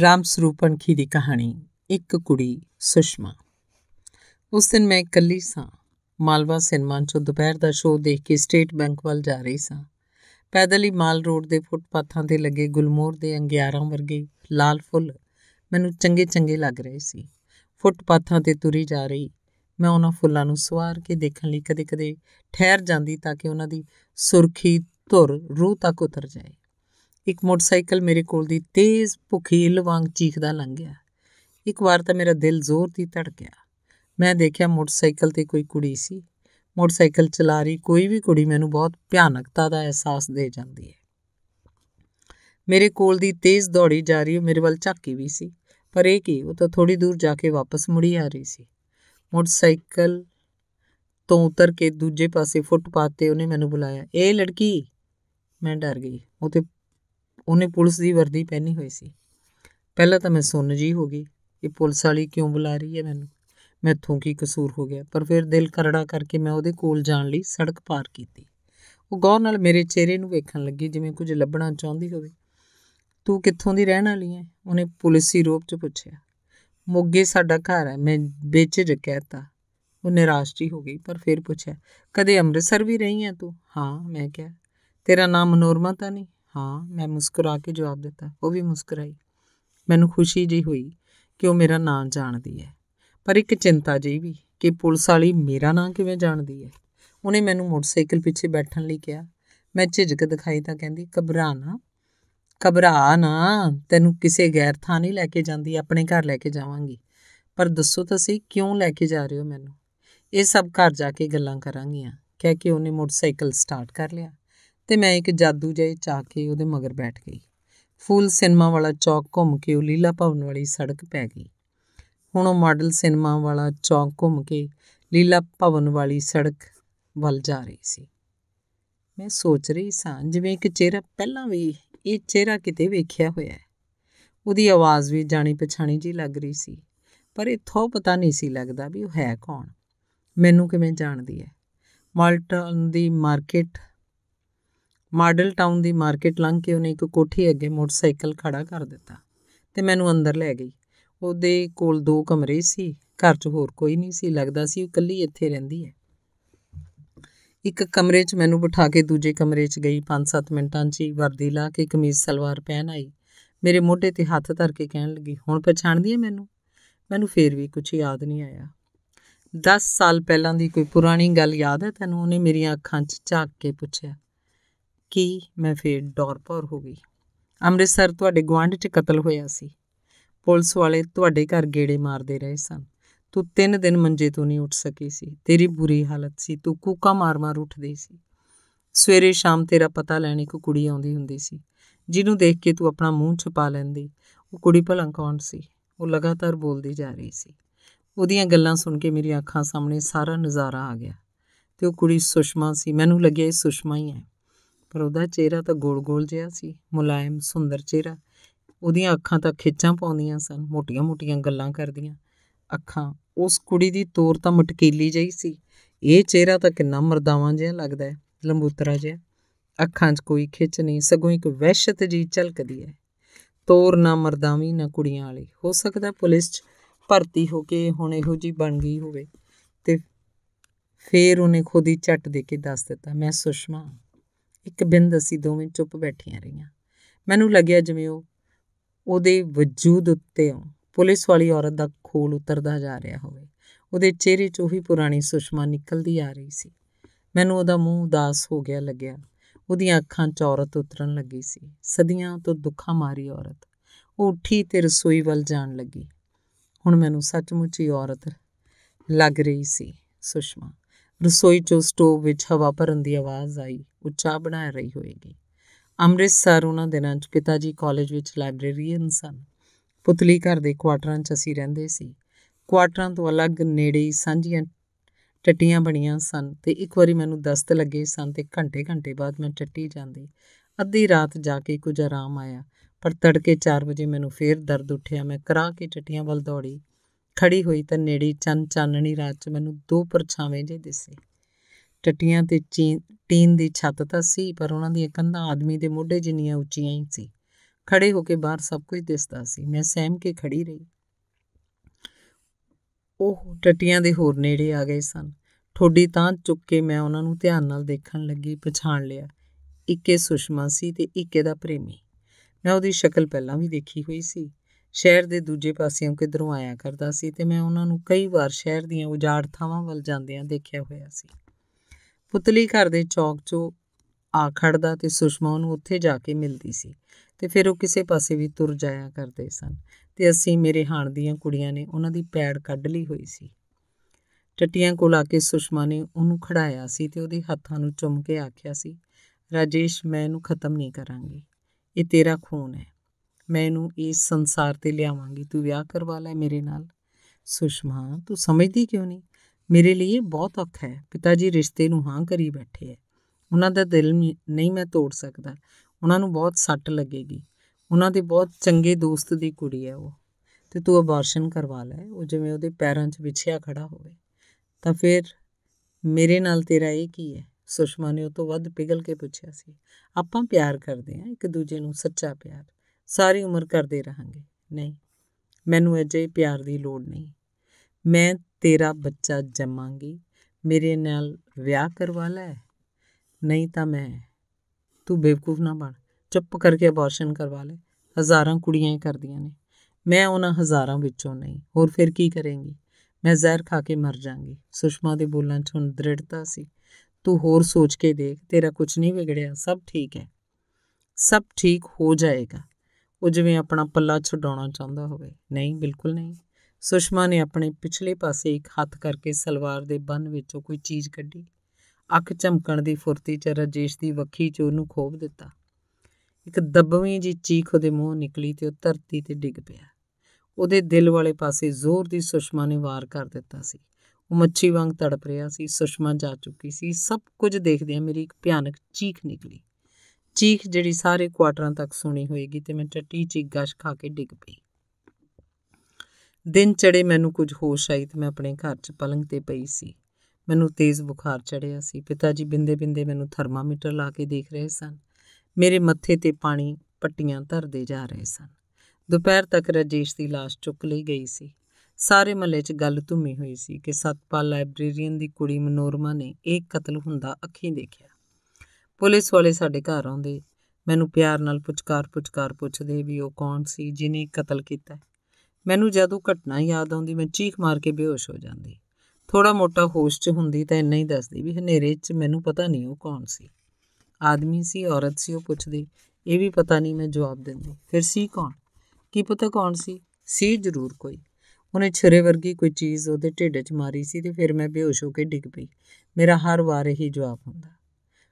ਰਾਮ ਸਰੂਪਨਖੀ ਦੀ ਕਹਾਣੀ ਇੱਕ ਕੁੜੀ ਸੁਸ਼ਮਾ ਉਸ ਦਿਨ ਮੈਂ ਇਕੱਲੀ ਸਾਂ ਮਾਲਵਾ ਸਿਨੇਮਾ ਚੋਂ ਦੁਪਹਿਰ ਦਾ ਸ਼ੋਅ ਦੇਖ ਕੇ ਸਟੇਟ ਬੈਂਕ ਵੱਲ ਜਾ ਰਹੀ ਸਾਂ ਪੈਦਲ ਹੀ ਮਾਲ ਰੋਡ ਦੇ ਫੁੱਟਪਾਥਾਂ ਤੇ ਲੱਗੇ ਗੁਲਮੋਹਰ ਦੇ ਅੰਗਿਆਰਾਂ ਵਰਗੇ ਲਾਲ ਫੁੱਲ ਮੈਨੂੰ ਚੰਗੇ ਚੰਗੇ ਲੱਗ ਰਹੇ ਸੀ ਫੁੱਟਪਾਥਾਂ ਤੇ ਤੁਰੀ ਜਾ ਰਹੀ ਮੈਂ ਉਹਨਾਂ ਫੁੱਲਾਂ ਨੂੰ ਸਵਾਰ ਕੇ ਦੇਖਣ ਲਈ ਕਦੇ-ਕਦੇ ਠਹਿਰ ਜਾਂਦੀ ਤਾਂ ਕਿ ਉਹਨਾਂ ਦੀ ਸੁਰਖੀ ਧੁਰ ਰੂਹ ਤੱਕ ਉਤਰ ਜਾਏ ਇੱਕ ਮੋਟਰਸਾਈਕਲ ਮੇਰੇ ਕੋਲ ਦੀ ਤੇਜ਼ ਭੁਖੀਲ ਵਾਂਗ ਚੀਖਦਾ ਲੰਘ ਗਿਆ ਇੱਕ ਵਾਰ ਤਾਂ ਮੇਰਾ ਦਿਲ ਜ਼ੋਰ ਦੀ ਧੜਕਿਆ ਮੈਂ ਦੇਖਿਆ ਮੋਟਰਸਾਈਕਲ ਤੇ ਕੋਈ ਕੁੜੀ ਸੀ ਮੋਟਰਸਾਈਕਲ ਚਲਾ ਰਹੀ ਕੋਈ ਵੀ ਕੁੜੀ ਮੈਨੂੰ ਬਹੁਤ ਭਿਆਨਕਤਾ ਦਾ ਅਹਿਸਾਸ ਦੇ ਜਾਂਦੀ ਹੈ ਮੇਰੇ ਕੋਲ ਦੀ ਤੇਜ਼ ਦੌੜੀ ਜਾ ਰਹੀ ਮੇਰੇ ਵੱਲ ਝਾਕੀ ਵੀ ਸੀ ਪਰ ਇਹ ਕੀ ਉਹ ਤਾਂ ਥੋੜੀ ਦੂਰ ਜਾ ਕੇ ਵਾਪਸ ਮੁੜੀ ਆ ਰਹੀ ਸੀ ਮੋਟਰਸਾਈਕਲ ਤੋਂ ਉਤਰ ਕੇ ਦੂਜੇ ਪਾਸੇ ਫੁੱਟਪਾਥ ਤੇ ਉਹਨੇ ਮੈਨੂੰ ਬੁਲਾਇਆ ਇਹ ਲੜਕੀ ਮੈਂ ਡਰ ਗਈ ਉਹ ਤੇ ਉਹਨੇ ਪੁਲਿਸ ਦੀ ਵਰਦੀ ਪਹਿਨੀ ਹੋਈ ਸੀ ਪਹਿਲਾਂ ਤਾਂ ਮੈਂ ਸੁੰਨ ਜੀ ਹੋ ਗਈ ਇਹ ਪੁਲਿਸ ਵਾਲੀ ਕਿਉਂ ਬੁਲਾ ਰਹੀ ਹੈ ਮੈਨੂੰ ਮੈਥੋਂ ਕੀ ਕਸੂਰ ਹੋ ਗਿਆ ਪਰ ਫਿਰ ਦਿਲ ਕਰੜਾ ਕਰਕੇ ਮੈਂ ਉਹਦੇ ਕੋਲ ਜਾਣ ਲਈ ਸੜਕ ਪਾਰ ਕੀਤੀ ਉਹ ਗੌਰ ਨਾਲ ਮੇਰੇ ਚਿਹਰੇ ਨੂੰ ਵੇਖਣ ਲੱਗੀ ਜਿਵੇਂ ਕੁਝ ਲੱਭਣਾ ਚਾਹੁੰਦੀ ਹੋਵੇ ਤੂੰ ਕਿੱਥੋਂ ਦੀ ਰਹਿਣ ਵਾਲੀ ਹੈ ਉਹਨੇ ਪੁਲਿਸੀ ਰੂਪ 'ਚ ਪੁੱਛਿਆ ਮੋਗੇ ਸਾਡਾ ਘਰ ਹੈ ਮੈਂ ਜ ਕਹਿਤਾ ਉਹ ਨਿਰਾਸ਼ ਹੋ ਗਈ ਪਰ ਫਿਰ ਪੁੱਛਿਆ ਕਦੇ ਅੰਮ੍ਰਿਤਸਰ ਵੀ ਰਹੀ ਹੈ ਤੂੰ ਹਾਂ ਮੈਂ ਕਿਹਾ ਤੇਰਾ ਨਾਮ ਮਨੋਰਮਾ ਤਾਂ ਨਹੀਂ ਹਾਂ ਮੈਂ ਮੁਸਕਰਾ ਕੇ ਜਵਾਬ ਦਿੱਤਾ ਉਹ ਵੀ ਮੁਸਕਰਾਈ ਮੈਨੂੰ ਖੁਸ਼ੀ ਜੀ ਹੋਈ ਕਿ ਉਹ ਮੇਰਾ ਨਾਂ ਜਾਣਦੀ ਹੈ ਪਰ ਇੱਕ ਚਿੰਤਾ ਜੀ ਵੀ ਕਿ ਪੁਲਿਸ ਵਾਲੀ ਮੇਰਾ ਨਾਂ ਕਿਵੇਂ ਜਾਣਦੀ ਹੈ ਉਹਨੇ ਮੈਨੂੰ ਮੋਟਰਸਾਈਕਲ ਪਿੱਛੇ ਬੈਠਣ ਲਈ ਕਿਹਾ ਮੈਂ ਝਿਜਕ ਦਿਖਾਈ ਤਾਂ ਕਹਿੰਦੀ ਘਬਰਾ ਨਾ ਘਬਰਾ ਨਾ ਤੈਨੂੰ ਕਿਸੇ ਗੈਰ ਥਾਂ ਨਹੀਂ ਲੈ ਕੇ ਜਾਂਦੀ ਆਪਣੇ ਘਰ ਲੈ ਕੇ ਜਾਵਾਂਗੀ ਪਰ ਦੱਸੋ ਤਾਂ ਸਹੀ ਕਿਉਂ ਲੈ ਕੇ ਜਾ ਰਹੇ ਹੋ ਮੈਨੂੰ ਇਹ ਸਭ ਘਰ ਜਾ ਕੇ ਗੱਲਾਂ ਕਰਾਂਗੀਆਂ ਕਹਿ ਕੇ ਉਹਨੇ ਮੋਟਰਸਾਈਕਲ ਸਟਾਰਟ ਕਰ ਲਿਆ ਤੇ ਮੈਂ ਇੱਕ ਜਾਦੂ ਜਿਹੇ ਚਾਹ ਕੇ ਉਹਦੇ ਮਗਰ ਬੈਠ ਗਈ ਫੂਲ ਸਿਨੇਮਾ ਵਾਲਾ ਚੌਕ ਘੁੰਮ ਕੇ ਉਹ ਲੀਲਾ ਭਵਨ ਵਾਲੀ ਸੜਕ ਪੈ ਗਈ ਹੁਣ ਉਹ ਮਾਡਲ ਸਿਨੇਮਾ ਵਾਲਾ ਚੌਕ ਘੁੰਮ ਕੇ ਲੀਲਾ ਭਵਨ ਵਾਲੀ ਸੜਕ ਵੱਲ ਜਾ ਰਹੀ ਸੀ ਮੈਂ ਸੋਚ ਰਹੀ ਸਾਂ ਜਿਵੇਂ ਇੱਕ ਚਿਹਰਾ ਪਹਿਲਾਂ ਵੀ ਇਹ ਚਿਹਰਾ ਕਿਤੇ ਵੇਖਿਆ ਹੋਇਆ ਹੈ ਉਹਦੀ ਆਵਾਜ਼ ਵੀ ਜਾਣੀ ਪਛਾਣੀ ਜੀ ਲੱਗ ਰਹੀ ਸੀ ਪਰ ਇਥੋਂ ਪਤਾ ਨਹੀਂ ਸੀ ਲੱਗਦਾ ਵੀ ਉਹ ਹੈ ਕੌਣ ਮੈਨੂੰ ਕਿਵੇਂ ਜਾਣਦੀ ਹੈ ਮਾਲਟਨ ਦੀ ਮਾਰਕੀਟ ਮਾਡਲ ਟਾਊਨ ਦੀ ਮਾਰਕੀਟ ਲੰਘ ਕੇ ਉਹਨੇ ਇੱਕ ਕੋਠੀ ਅੱਗੇ ਮੋਟਰਸਾਈਕਲ ਖੜਾ ਕਰ ਦਿੱਤਾ ਤੇ ਮੈਨੂੰ ਅੰਦਰ ਲੈ ਗਈ ਉਹਦੇ ਕੋਲ ਦੋ ਕਮਰੇ ਸੀ ਘਰ 'ਚ ਹੋਰ ਕੋਈ ਨਹੀਂ ਸੀ ਲੱਗਦਾ ਸੀ ਉਹ ਇਕੱਲੀ ਇੱਥੇ ਰਹਿੰਦੀ ਹੈ ਇੱਕ ਕਮਰੇ 'ਚ ਮੈਨੂੰ ਬਿਠਾ ਕੇ ਦੂਜੇ ਕਮਰੇ 'ਚ ਗਈ 5-7 ਮਿੰਟਾਂ 'ਚ ਹੀ ਵਰਦੀ ਲਾ ਕੇ ਕਮੀਜ਼ ਸਲਵਾਰ ਪਹਿਨ ਆਈ ਮੇਰੇ ਮੋਢੇ ਤੇ ਹੱਥ ਧਰ ਕੇ ਕਹਿਣ ਲੱਗੀ ਹੁਣ ਪਛਾਣਦੀ ਹੈ ਮੈਨੂੰ ਮੈਨੂੰ ਫੇਰ ਵੀ ਕੁਝ ਯਾਦ ਨਹੀਂ ਆਇਆ 10 ਸਾਲ ਪਹਿਲਾਂ ਦੀ ਕੋਈ ਪੁਰਾਣੀ ਗੱਲ ਯਾਦ ਹੈ ਤੈਨੂੰ ਉਹਨੇ ਮੇਰੀਆਂ ਅੱਖਾਂ 'ਚ ਝਾਕ ਕੇ ਪੁੱਛਿਆ ਕੀ ਮੈਂ ਫੇਰ ਡੌਰ ਹੋ ਗਈ ਅੰਮ੍ਰਿਤਸਰ ਤੁਹਾਡੇ ਗਵਾਂਢ 'ਚ ਕਤਲ ਹੋਇਆ ਸੀ ਪੁਲਿਸ ਵਾਲੇ ਤੁਹਾਡੇ ਘਰ ਗੇੜੇ ਮਾਰਦੇ ਰਹੇ ਸਨ ਤੂੰ ਤਿੰਨ ਦਿਨ ਮੰਜੇ ਤੋਂ ਨਹੀਂ ਉੱਠ ਸਕੀ ਸੀ ਤੇਰੀ ਬੁਰੀ ਹਾਲਤ ਸੀ ਤੂੰ ਕੂਕਾ ਮਾਰ-ਮਾਰ ਉੱਠਦੀ ਸੀ ਸਵੇਰੇ ਸ਼ਾਮ ਤੇਰਾ ਪਤਾ ਲੈਣ ਇੱਕ ਕੁੜੀ ਆਉਂਦੀ ਹੁੰਦੀ ਸੀ ਜਿਹਨੂੰ ਦੇਖ ਕੇ ਤੂੰ ਆਪਣਾ ਮੂੰਹ ਛੁਪਾ ਲੈਂਦੀ ਉਹ ਕੁੜੀ ਭਲਾ ਕੌਣ ਸੀ ਉਹ ਲਗਾਤਾਰ ਬੋਲਦੀ ਜਾ ਰਹੀ ਸੀ ਉਹਦੀਆਂ ਗੱਲਾਂ ਸੁਣ ਕੇ ਮੇਰੀ ਅੱਖਾਂ ਸਾਹਮਣੇ ਸਾਰਾ ਨਜ਼ਾਰਾ ਆ ਗਿਆ ਤੇ ਉਹ ਕੁੜੀ ਸੁਸ਼ਮਾ ਸੀ ਮੈਨੂੰ ਲੱਗਿਆ ਇਹ ਸੁਸ਼ਮਾ ਹੀ ਹੈ ਪਰ ਉਹਦਾ ਚਿਹਰਾ ਤਾਂ ਗੋਲ-ਗੋਲ ਜਿਹਾ ਸੀ ਮੁਲਾਇਮ ਸੁੰਦਰ ਚਿਹਰਾ ਉਹਦੀਆਂ ਅੱਖਾਂ ਤਾਂ ਖਿੱਚਾਂ ਪਾਉਂਦੀਆਂ ਸਨ ਮੋਟੀਆਂ-ਮੋਟੀਆਂ ਗੱਲਾਂ ਕਰਦੀਆਂ ਅੱਖਾਂ ਉਸ ਕੁੜੀ ਦੀ ਤੋਰ ਤਾਂ ਮਟਕੀਲੀ ਜਈ ਸੀ ਇਹ ਚਿਹਰਾ ਤਾਂ ਕਿੰਨਾ ਮਰਦਾਵਾਂ ਜਿਹਾ ਲੱਗਦਾ ਹੈ ਲੰਬੂਤਰਾ ਜਿਹਾ ਅੱਖਾਂ 'ਚ ਕੋਈ ਖਿੱਚ ਨਹੀਂ ਸਗੋਂ ਇੱਕ ਵਹਿਸ਼ਤ ਜੀ ਝਲਕਦੀ ਹੈ ਤੋਰ ਨਾ ਮਰਦਾਵੀ ਨਾ ਕੁੜੀਆਂ ਵਾਲੀ ਹੋ ਸਕਦਾ ਪੁਲਿਸ 'ਚ ਭਰਤੀ ਹੋ ਕੇ ਹੁਣ ਇਹੋ ਜੀ ਬਣ ਗਈ ਹੋਵੇ ਤੇ ਫੇਰ ਉਹਨੇ ਖੁਦ ਹੀ ਛੱਟ ਦੇ ਕੇ ਦੱਸ ਦਿੱਤਾ ਮੈਂ ਸੁਸ਼ਮਾ ਇੱਕ ਬਿੰਦ ਅਸੀਂ ਦੋਵੇਂ ਚੁੱਪ ਬੈਠੀਆਂ ਰਹੀਆਂ ਮੈਨੂੰ ਲੱਗਿਆ ਜਿਵੇਂ ਉਹ ਉਹਦੇ ਵਜੂਦ ਉੱਤੇ ਪੁਲਿਸ ਵਾਲੀ ਔਰਤ ਦਾ ਖੋਲ ਉਤਰਦਾ ਜਾ ਰਿਹਾ ਹੋਵੇ ਉਹਦੇ ਚਿਹਰੇ 'ਚ ਉਹੀ ਪੁਰਾਣੀ ਸੁਸ਼ਮਾ ਨਿਕਲਦੀ ਆ ਰਹੀ ਸੀ ਮੈਨੂੰ ਉਹਦਾ ਮੂੰਹ ਉਦਾਸ ਹੋ ਗਿਆ ਲੱਗਿਆ ਉਹਦੀਆਂ ਅੱਖਾਂ 'ਚ ਔਰਤ ਉਤਰਨ ਲੱਗੀ ਸੀ ਸਦੀਆਂ ਤੋਂ ਦੁੱਖਾਂ ਮਾਰੀ ਔਰਤ ਉਹ ਉੱਠੀ ਤੇ ਰਸੋਈ ਵੱਲ ਜਾਣ ਲੱਗੀ ਹੁਣ ਮੈਨੂੰ ਸੱਚਮੁੱਚ ਹੀ ਔਰਤ ਲੱਗ ਰਹੀ ਸੀ ਸੁਸ਼ਮਾ ਰਸੋਈ 'ਚੋਂ ਸਟੋਵ ਵਿੱਚ ਹਵਾ ਭਰਨ ਦੀ ਆਵਾਜ਼ ਆਈ ਉਹ ਚਾਹ ਬਣਾ ਰਹੀ ਹੋਏਗੀ ਅੰਮ੍ਰਿਤਸਰ ਉਹਨਾਂ ਦਿਨਾਂ 'ਚ ਪਿਤਾ ਜੀ ਕਾਲਜ ਵਿੱਚ ਲਾਇਬ੍ਰੇਰੀਅਨ ਸਨ ਪੁਤਲੀ ਘਰ ਦੇ ਕੁਆਟਰਾਂ 'ਚ ਅਸੀਂ ਰਹਿੰਦੇ ਸੀ ਕੁਆਟਰਾਂ ਤੋਂ ਅਲੱਗ ਨੇੜੇ ਹੀ ਸਾਂਝੀਆਂ ਟੱਟੀਆਂ ਬਣੀਆਂ ਸਨ ਤੇ ਇੱਕ ਵਾਰੀ ਮੈਨੂੰ ਦਸਤ ਲੱਗੇ ਸਨ ਤੇ ਘੰਟੇ-ਘੰਟੇ ਬਾਅਦ ਮੈਂ ਟੱਟੀ ਜਾਂਦੀ ਅੱਧੀ ਰਾਤ ਜਾ ਕੇ ਕੁਝ ਆਰਾਮ ਆਇਆ ਪਰ ਤੜਕੇ 4 ਵਜੇ ਮੈਨੂੰ ਫੇਰ ਦਰਦ ਉੱਠਿਆ ਮੈਂ ਕਰਾ ਕੇ ਟੱਟੀਆਂ ਵੱਲ ਦੌੜੀ ਖੜੀ ਹੋਈ ਤਾਂ ਨੇੜੇ ਚੰਨ ਚਾਨਣੀ ਰਾਤ 'ਚ ਮੈਨੂੰ ਦੋ ਪਰਛਾਵੇਂ ਜੇ ਦਿਸੇ ਟੱਟੀਆਂ ਤੇ ਟੀਨ ਦੀ ਛੱਤ ਤਾਂ ਸੀ ਪਰ ਉਹਨਾਂ ਦੀਆਂ ਕੰਧਾਂ ਆਦਮੀ ਦੇ ਮੋਢੇ ਜਿੰਨੀਆਂ ਉੱਚੀਆਂ ਹੀ ਸੀ ਖੜੇ ਹੋ ਕੇ ਬਾਹਰ ਸਭ ਕੁਝ ਦਿਸਦਾ ਸੀ ਮੈਂ ਸਹਿਮ ਕੇ ਖੜੀ ਰਹੀ ਉਹ ਟੱਟੀਆਂ ਦੇ ਹੋਰ ਨੇੜੇ ਆ ਗਏ ਸਨ ਥੋੜੀ ਤਾਂ ਚੁੱਕ ਕੇ ਮੈਂ ਉਹਨਾਂ ਨੂੰ ਧਿਆਨ ਨਾਲ ਦੇਖਣ ਲੱਗੀ ਪਛਾਣ ਲਿਆ ਇੱਕੇ ਸੁਸ਼ਮਾ ਸੀ ਤੇ ਇੱਕੇ ਦਾ ਪ੍ਰੇਮੀ ਮੈਂ ਉਹਦੀ ਸ਼ਕਲ ਪਹਿਲਾਂ ਵੀ ਦੇਖੀ ਹੋਈ ਸੀ ਸ਼ਹਿਰ ਦੇ ਦੂਜੇ ਪਾਸਿਓਂ ਕਿਧਰੋਂ ਆਇਆ ਕਰਦਾ ਸੀ ਤੇ ਮੈਂ ਉਹਨਾਂ ਨੂੰ ਕਈ ਵਾਰ ਸ਼ਹਿਰ ਦੀਆਂ ਉਜਾੜ ਥਾਵਾਂ ਵੱਲ ਜਾਂਦਿਆਂ ਦੇਖਿਆ ਹੋਇਆ ਸੀ ਪੁਤਲੀ ਘਰ ਦੇ ਚੌਕ 'ਚੋਂ ਆ ਖੜਦਾ ਤੇ ਸੁਸ਼ਮਾ ਉਹਨੂੰ ਉੱਥੇ ਜਾ ਕੇ ਮਿਲਦੀ ਸੀ ਤੇ ਫਿਰ ਉਹ ਕਿਸੇ ਪਾਸੇ ਵੀ ਤੁਰ ਜਾਇਆ ਕਰਦੇ ਸਨ ਤੇ ਅਸੀਂ ਮੇਰੇ ਹਾਣ ਦੀਆਂ ਕੁੜੀਆਂ ਨੇ ਉਹਨਾਂ ਦੀ ਪੈੜ ਕੱਢ ਲਈ ਹੋਈ ਸੀ ਟੱਟੀਆਂ ਕੋਲ ਆ ਕੇ ਸੁਸ਼ਮਾ ਨੇ ਉਹਨੂੰ ਖੜਾਇਆ ਸੀ ਤੇ ਉਹਦੇ ਹੱਥਾਂ ਨੂੰ ਚੁੰਮ ਕੇ ਆਖਿਆ ਸੀ ਰਾਜੇਸ਼ ਮੈਂ ਇਹਨੂੰ ਖਤਮ ਨਹੀਂ ਕਰਾਂਗੀ ਇਹ ਤੇਰਾ ਖੂਨ ਹੈ ਮੈਂ ਇਹਨੂੰ ਇਸ ਸੰਸਾਰ ਤੇ ਲਿਆਵਾਂਗੀ ਤੂੰ ਵਿਆਹ ਕਰਵਾ ਲੈ ਮੇਰੇ ਨਾਲ ਸੁਸ਼ਮਾ ਤੂੰ ਸਮਝਦੀ ਕਿਉਂ ਨਹੀਂ ਮੇਰੇ ਲਈ ਬਹੁਤ ਔਖਾ ਹੈ ਪਿਤਾ ਜੀ ਰਿਸ਼ਤੇ ਨੂੰ ਹਾਂ ਕਰੀ ਬੈਠੇ ਐ ਉਹਨਾਂ ਦਾ ਦਿਲ ਨਹੀਂ ਮੈਂ ਤੋੜ ਸਕਦਾ ਉਹਨਾਂ ਨੂੰ ਬਹੁਤ ਸੱਟ ਲੱਗੇਗੀ ਉਹਨਾਂ ਦੇ ਬਹੁਤ ਚੰਗੇ ਦੋਸਤ ਦੀ ਕੁੜੀ ਹੈ ਉਹ ਤੇ ਤੂੰ ਅਬਾਰਸ਼ਨ ਕਰਵਾ ਲੈ ਉਹ ਜਿਵੇਂ ਉਹਦੇ ਪੈਰਾਂ 'ਚ ਵਿਛਿਆ ਖੜਾ ਹੋਵੇ ਤਾਂ ਫਿਰ ਮੇਰੇ ਨਾਲ ਤੇਰਾ ਇਹ ਕੀ ਹੈ ਸੁਸ਼ਮਾ ਨੇ ਉਹ ਤੋਂ ਵੱਧ ਪਿਗਲ ਕੇ ਪੁੱਛਿਆ ਸੀ ਆਪਾਂ ਪਿਆਰ ਕਰਦੇ ਹਾਂ ਇੱਕ ਦੂਜੇ ਨੂੰ ਸੱਚਾ ਪਿਆਰ ਸਾਰੀ ਉਮਰ ਕਰਦੇ ਰਹਾਂਗੇ ਨਹੀਂ ਮੈਨੂੰ ਅਜੇ ਪਿਆਰ ਦੀ ਲੋੜ ਨਹੀਂ ਮੈਂ ਤੇਰਾ ਬੱਚਾ ਜੰਮਾਂਗੀ ਮੇਰੇ ਨਾਲ ਵਿਆਹ ਕਰਵਾ ਲੈ ਨਹੀਂ ਤਾਂ ਮੈਂ ਤੂੰ ਬੇਵਕੂਫ ਨਾ ਬਣ ਚੁੱਪ ਕਰਕੇ ਅਬੋਰਸ਼ਨ ਕਰਵਾ ਲੈ ਹਜ਼ਾਰਾਂ ਕੁੜੀਆਂ ਹੀ ਕਰਦੀਆਂ ਨੇ ਮੈਂ ਉਹਨਾਂ ਹਜ਼ਾਰਾਂ ਵਿੱਚੋਂ ਨਹੀਂ ਹੋਰ ਫਿਰ ਕੀ ਕਰੇਂਗੀ ਮੈਂ ਜ਼ਹਿਰ ਖਾ ਕੇ ਮਰ ਜਾਾਂਗੀ ਸੁਸ਼ਮਾ ਦੇ ਬੋਲਾਂ 'ਚ ਹੁਣ ਦ੍ਰਿੜਤਾ ਸੀ ਤੂੰ ਹੋਰ ਸੋਚ ਕੇ ਦੇਖ ਤੇਰਾ ਕੁਝ ਨਹੀਂ ਵਿਗੜਿਆ ਸਭ ਠੀਕ ਹੈ ਸਭ ਠੀਕ ਹੋ ਜਾਏਗਾ ਉਹ ਜਿਵੇਂ ਆਪਣਾ ਪੱਲਾ ਛਡਾਉਣਾ ਚਾਹੁੰਦਾ ਹੋਵੇ ਨਹੀਂ ਬਿਲਕੁਲ ਨਹੀਂ ਸੁਸ਼ਮਾ ਨੇ ਆਪਣੇ ਪਿਛਲੇ ਪਾਸੇ ਇੱਕ ਹੱਥ ਕਰਕੇ ਸਲਵਾਰ ਦੇ ਬੰਨ ਵਿੱਚੋਂ ਕੋਈ ਚੀਜ਼ ਕੱਢੀ ਅੱਖ ਚਮਕਣ ਦੀ ਫੁਰਤੀ 'ਚ ਰਜੇਸ਼ ਦੀ ਵੱਖੀ 'ਚ ਉਹਨੂੰ ਖੋਬ ਦਿੱਤਾ ਇੱਕ ਦੱਬਵੀਂ ਜੀ ਚੀਖ ਉਹਦੇ ਮੂੰਹ ਨਿਕਲੀ ਤੇ ਉਹ ਧਰਤੀ ਤੇ ਡਿੱਗ ਪਿਆ ਉਹਦੇ ਦਿਲ ਵਾਲੇ ਪਾਸੇ ਜ਼ੋਰ ਦੀ ਸੁਸ਼ਮਾ ਨੇ ਵਾਰ ਕਰ ਦਿੱਤਾ ਸੀ ਉਹ ਮੱਛੀ ਵਾਂਗ ਤੜਪ ਰਿਹਾ ਸੀ ਸੁਸ਼ਮਾ ਜਾ ਚੁੱਕੀ ਸੀ ਸਭ ਕੁਝ ਦੇਖਦਿਆਂ ਮੇਰੀ ਇੱਕ ਭਿਆਨਕ ਚੀਖ ਨਿਕਲੀ ਚੀਖ ਜਿਹੜੀ ਸਾਰੇ ਕੁਆਟਰਾਂ ਤੱਕ ਸੁਣੀ ਹੋਏਗੀ ਤੇ ਮੈਂ ਟੱਟੀ ਚੀਕ ਗਸ਼ ਖਾ ਕੇ ਡਿੱਗ ਪਈ ਦਿਨ ਚੜੇ ਮੈਨੂੰ ਕੁਝ ਹੋਸ਼ ਆਈ ਤੇ ਮੈਂ ਆਪਣੇ ਘਰ 'ਚ ਪਲੰਗ ਤੇ ਪਈ ਸੀ ਮੈਨੂੰ ਤੇਜ਼ ਬੁਖਾਰ ਚੜਿਆ ਸੀ ਪਿਤਾ ਜੀ ਬਿੰਦੇ-ਬਿੰਦੇ ਮੈਨੂੰ ਥਰਮਾਮੀਟਰ ਲਾ ਕੇ ਦੇਖ ਰਹੇ ਸਨ ਮੇਰੇ ਮੱਥੇ ਤੇ ਪਾਣੀ ਪੱਟੀਆਂ ਧਰਦੇ ਜਾ ਰਹੇ ਸਨ ਦੁਪਹਿਰ ਤੱਕ ਰਜੇਸ਼ ਦੀ লাশ ਚੁੱਕ ਲਈ ਗਈ ਸੀ ਸਾਰੇ ਮਹੱਲੇ 'ਚ ਗੱਲ ਧੁੰਮੀ ਹੋਈ ਸੀ ਕਿ ਸਤਪਾਲ ਲਾਇਬ੍ਰੇਰੀਅਨ ਦੀ ਕੁੜੀ ਮਨੋਰਮਾ ਨੇ ਇਹ ਕਤਲ ਹੁੰਦਾ ਅੱਖੀਂ ਦੇਖਿਆ ਪੁਲਿਸ ਵਾਲੇ ਸਾਡੇ ਘਰ ਆਉਂਦੇ ਮੈਨੂੰ ਪਿਆਰ ਨਾਲ ਪੁਚਕਾਰ-ਪੁਚਕਾਰ ਪੁੱਛਦੇ ਵੀ ਉਹ ਕੌਣ ਸੀ ਜਿਨੇ ਕਤਲ ਕੀਤਾ ਮੈਨੂੰ ਜਦੋਂ ਘਟਨਾ ਯਾਦ ਆਉਂਦੀ ਮੈਂ ਚੀਖ ਮਾਰ ਕੇ ਬੇਹੋਸ਼ ਹੋ ਜਾਂਦੀ ਥੋੜਾ ਮੋਟਾ ਹੋਸ਼ 'ਚ ਹੁੰਦੀ ਤਾਂ ਇੰਨਾ ਹੀ ਦੱਸਦੀ ਵੀ ਹਨੇਰੇ 'ਚ ਮੈਨੂੰ ਪਤਾ ਨਹੀਂ ਉਹ ਕੌਣ ਸੀ ਆਦਮੀ ਸੀ ਔਰਤ ਸੀ ਉਹ ਪੁੱਛਦੇ ਇਹ ਵੀ ਪਤਾ ਨਹੀਂ ਮੈਂ ਜਵਾਬ ਦਿੰਦੀ ਫਿਰ ਸੀ ਕੌਣ ਕੀ ਪਤਾ ਕੌਣ ਸੀ ਸੀ ਜ਼ਰੂਰ ਕੋਈ ਉਹਨੇ ਛਰੇ ਵਰਗੀ ਕੋਈ ਚੀਜ਼ ਉਹਦੇ ਢਿੱਡ 'ਚ ਮਾਰੀ ਸੀ ਤੇ ਫਿਰ ਮੈਂ ਬੇਹੋਸ਼ ਹੋ ਕੇ ਡਿੱਗ ਪਈ ਮੇਰਾ ਹਰ ਵਾਰ ਇਹੀ ਜਵਾਬ ਹੁੰਦਾ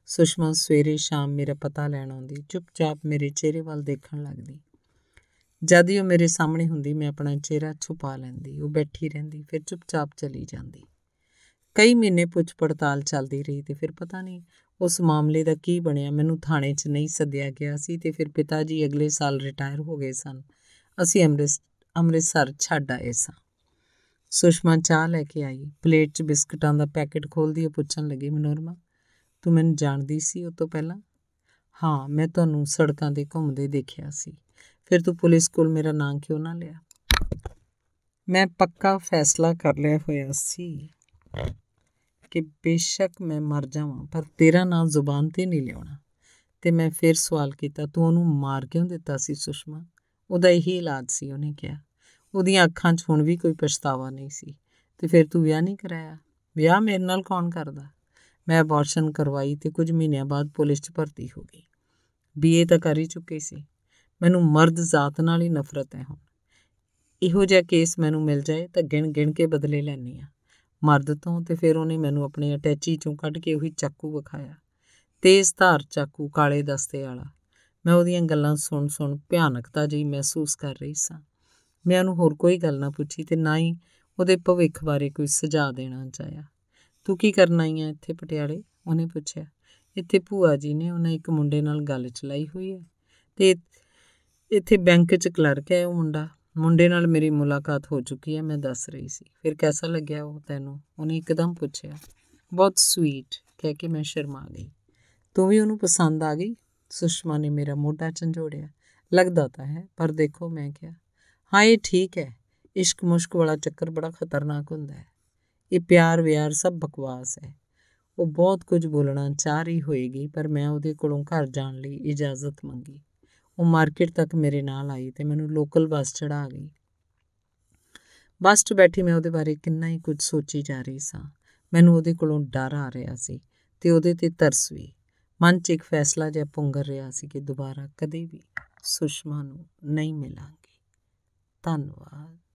ਸੁਸ਼ਮਾ ਸਵੇਰੇ ਸ਼ਾਮ ਮੇਰਾ ਪਤਾ ਲੈਣ ਆਉਂਦੀ ਚੁੱਪਚਾਪ ਮੇਰੇ ਚਿਹਰੇ ਵੱਲ ਦੇਖਣ ਲੱਗਦੀ ਜਦ ਹੀ ਉਹ ਮੇਰੇ ਸਾਹਮਣੇ ਹੁੰਦੀ ਮੈਂ ਆਪਣਾ ਚਿਹਰਾ ਛੁਪਾ ਲੈਂਦੀ ਉਹ ਬੈਠੀ ਰਹਿੰਦੀ ਫਿਰ ਚੁੱਪਚਾਪ ਚਲੀ ਜਾਂਦੀ ਕਈ ਮਹੀਨੇ ਪੁੱਛ ਪੜਤਾਲ ਚੱਲਦੀ ਰਹੀ ਤੇ ਫਿਰ ਪਤਾ ਨਹੀਂ ਉਸ ਮਾਮਲੇ ਦਾ ਕੀ ਬਣਿਆ ਮੈਨੂੰ ਥਾਣੇ 'ਚ ਨਹੀਂ ਸੱਦਿਆ ਗਿਆ ਸੀ ਤੇ ਫਿਰ ਪਿਤਾ ਜੀ ਅਗਲੇ ਸਾਲ ਰਿਟਾਇਰ ਹੋ ਗਏ ਸਨ ਅਸੀਂ ਅੰਮ੍ਰਿਤਸਰ ਛੱਡ ਆਏ ਸਾਂ ਸੁਸ਼ਮਾ ਚਾਹ ਲੈ ਕੇ ਆਈ ਪਲੇਟ 'ਚ ਬਿਸਕਟਾਂ ਦਾ ਪੈਕੇਟ ਖੋਲਦੀ ਉਹ ਪੁੱਛਣ ਲੱਗੀ ਮਨੋਰਮਾ ਤੂੰ ਮੈਨੂੰ ਜਾਣਦੀ ਸੀ ਉਹ ਤੋਂ ਪਹਿਲਾਂ ਹਾਂ ਮੈਂ ਤੁਹਾਨੂੰ ਸੜਕਾਂ 'ਤੇ ਘੁੰਮਦੇ ਦੇਖਿਆ ਸੀ ਫਿਰ ਤੂੰ ਪੁਲਿਸ ਕੋਲ ਮੇਰਾ ਨਾਂ ਕਿਉਂ ਨਾ ਲਿਆ ਮੈਂ ਪੱਕਾ ਫੈਸਲਾ ਕਰ ਲਿਆ ਹੋਇਆ ਸੀ ਕਿ ਬੇਸ਼ੱਕ ਮੈਂ ਮਰ ਜਾਵਾਂ ਪਰ ਤੇਰਾ ਨਾਂ ਜ਼ੁਬਾਨ ਤੇ ਨਹੀਂ ਲਿਆਉਣਾ ਤੇ ਮੈਂ ਫਿਰ ਸਵਾਲ ਕੀਤਾ ਤੂੰ ਉਹਨੂੰ ਮਾਰ ਕਿਉਂ ਦਿੱਤਾ ਸੀ ਸੁਸ਼ਮਾ ਉਹਦਾ ਇਹੀ ਇਲਾਜ ਸੀ ਉਹਨੇ ਕਿਹਾ ਉਹਦੀਆਂ ਅੱਖਾਂ 'ਚ ਹੁਣ ਵੀ ਕੋਈ ਪਛਤਾਵਾ ਨਹੀਂ ਸੀ ਤੇ ਫਿਰ ਤੂੰ ਵਿਆਹ ਨਹੀਂ ਕਰਾਇਆ ਵਿਆਹ ਮੇਰੇ ਨਾਲ ਕੌਣ ਕਰਦਾ ਮੈਂ ਅਬੋਰਸ਼ਨ ਕਰਵਾਈ ਤੇ ਕੁਝ ਮਹੀਨਿਆਂ ਬਾਅਦ ਪੁਲਿਸ 'ਚ ਭਰਤੀ ਹੋ ਗਈ ਬੀਏ ਤਾਂ ਕਰ ਹੀ ਚੁੱਕੀ ਸੀ ਮੈਨੂੰ ਮਰਦ ਜ਼ਾਤ ਨਾਲ ਹੀ ਨਫ਼ਰਤ ਹੈ ਹੁਣ ਇਹੋ ਜਿਹਾ ਕੇਸ ਮੈਨੂੰ ਮਿਲ ਜਾਏ ਤਾਂ ਗਿਣ ਗਿਣ ਕੇ ਬਦਲੇ ਲੈਣੀ ਆ ਮਰਦ ਤੋਂ ਤੇ ਫਿਰ ਉਹਨੇ ਮੈਨੂੰ ਆਪਣੇ ਅਟੈਚੀ ਚੋਂ ਕੱਢ ਕੇ ਉਹੀ ਚਾਕੂ ਵਿਖਾਇਆ ਤੇਜ਼ ਧਾਰ ਚਾਕੂ ਕਾਲੇ ਦਸਤੇ ਵਾਲਾ ਮੈਂ ਉਹਦੀਆਂ ਗੱਲਾਂ ਸੁਣ ਸੁਣ ਭਿਆਨਕਤਾ ਜਿਹੀ ਮਹਿਸੂਸ ਕਰ ਰਹੀ ਸਾਂ ਮੈਂ ਉਹਨੂੰ ਹੋਰ ਕੋਈ ਗੱਲ ਨਾ ਪੁੱਛੀ ਤੇ ਨਾ ਹੀ ਉਹਦੇ ਭਵਿੱਖ ਬਾਰੇ ਕੋਈ ਸੁਝਾਅ ਦੇਣਾ ਚਾਹਿਆ ਤੂੰ ਕੀ ਕਰਨ ਆਈ ਆ ਇੱਥੇ ਪਟਿਆਲੇ ਉਹਨੇ ਪੁੱਛਿਆ ਇੱਥੇ ਭੂਆ ਜੀ ਨੇ ਉਹਨਾਂ ਇੱਕ ਮੁੰਡੇ ਨਾਲ ਗੱਲ ਚਲਾਈ ਹੋਈ ਹੈ ਤੇ ਇੱਥੇ ਬੈਂਕ 'ਚ ਕਲਰਕ ਹੈ ਉਹ ਮੁੰਡਾ ਮੁੰਡੇ ਨਾਲ ਮੇਰੀ ਮੁਲਾਕਾਤ ਹੋ ਚੁੱਕੀ ਹੈ ਮੈਂ ਦੱਸ ਰਹੀ ਸੀ ਫਿਰ ਕਿਹਦਾ ਲੱਗਿਆ ਉਹ ਤੈਨੂੰ ਉਹਨੇ ਇੱਕਦਮ ਪੁੱਛਿਆ ਬਹੁਤ ਸਵੀਟ ਕਹਿ ਕੇ ਮੈਂ ਸ਼ਰਮਾ ਗਈ ਤੂੰ ਵੀ ਉਹਨੂੰ ਪਸੰਦ ਆ ਗਈ ਸੁਸ਼ਮਾ ਨੇ ਮੇਰਾ ਮੋਢਾ ਝੰਜੋੜਿਆ ਲੱਗਦਾ ਤਾਂ ਹੈ ਪਰ ਦੇਖੋ ਮੈਂ ਕਿਹਾ ਹਾਂ ਇਹ ਠੀਕ ਹੈ ਇਸ਼ਕ ਮੁਸ਼ਕ ਵਾਲਾ ਚੱਕਰ ਬੜਾ ਖਤਰਨਾਕ ਹੁੰਦਾ ਹੈ ਇਹ ਪਿਆਰ ਵਿਆਰ ਸਭ ਬਕਵਾਸ ਹੈ ਉਹ ਬਹੁਤ ਕੁਝ ਬੋਲਣਾ ਚਾਹ ਰਹੀ ਹੋਏਗੀ ਪਰ ਮੈਂ ਉਹਦੇ ਕੋਲੋਂ ਘਰ ਜਾਣ ਲਈ ਇਜਾਜ਼ਤ ਮੰਗੀ ਉਹ ਮਾਰਕੀਟ ਤੱਕ ਮੇਰੇ ਨਾਲ ਆਈ ਤੇ ਮੈਨੂੰ ਲੋਕਲ ਬੱਸ ਚੜਾ ਗਈ ਬੱਸ 'ਚ ਬੈਠੀ ਮੈਂ ਉਹਦੇ ਬਾਰੇ ਕਿੰਨਾ ਹੀ ਕੁਝ ਸੋਚੀ ਜਾ ਰਹੀ ਸਾਂ ਮੈਨੂੰ ਉਹਦੇ ਕੋਲੋਂ ਡਰ ਆ ਰਿਹਾ ਸੀ ਤੇ ਉਹਦੇ ਤੇ ਤਰਸ ਵੀ ਮਨ 'ਚ ਇੱਕ ਫੈਸਲਾ ਜਿਹਾ ਪੁੰਗਰ ਰਿਹਾ ਸੀ ਕਿ ਦੁਬਾਰਾ ਕਦੇ ਵੀ ਸੁਸ਼ਮਾ ਨੂੰ ਨਹੀਂ ਮਿਲਾਂਗੀ ਧੰਨਵਾਦ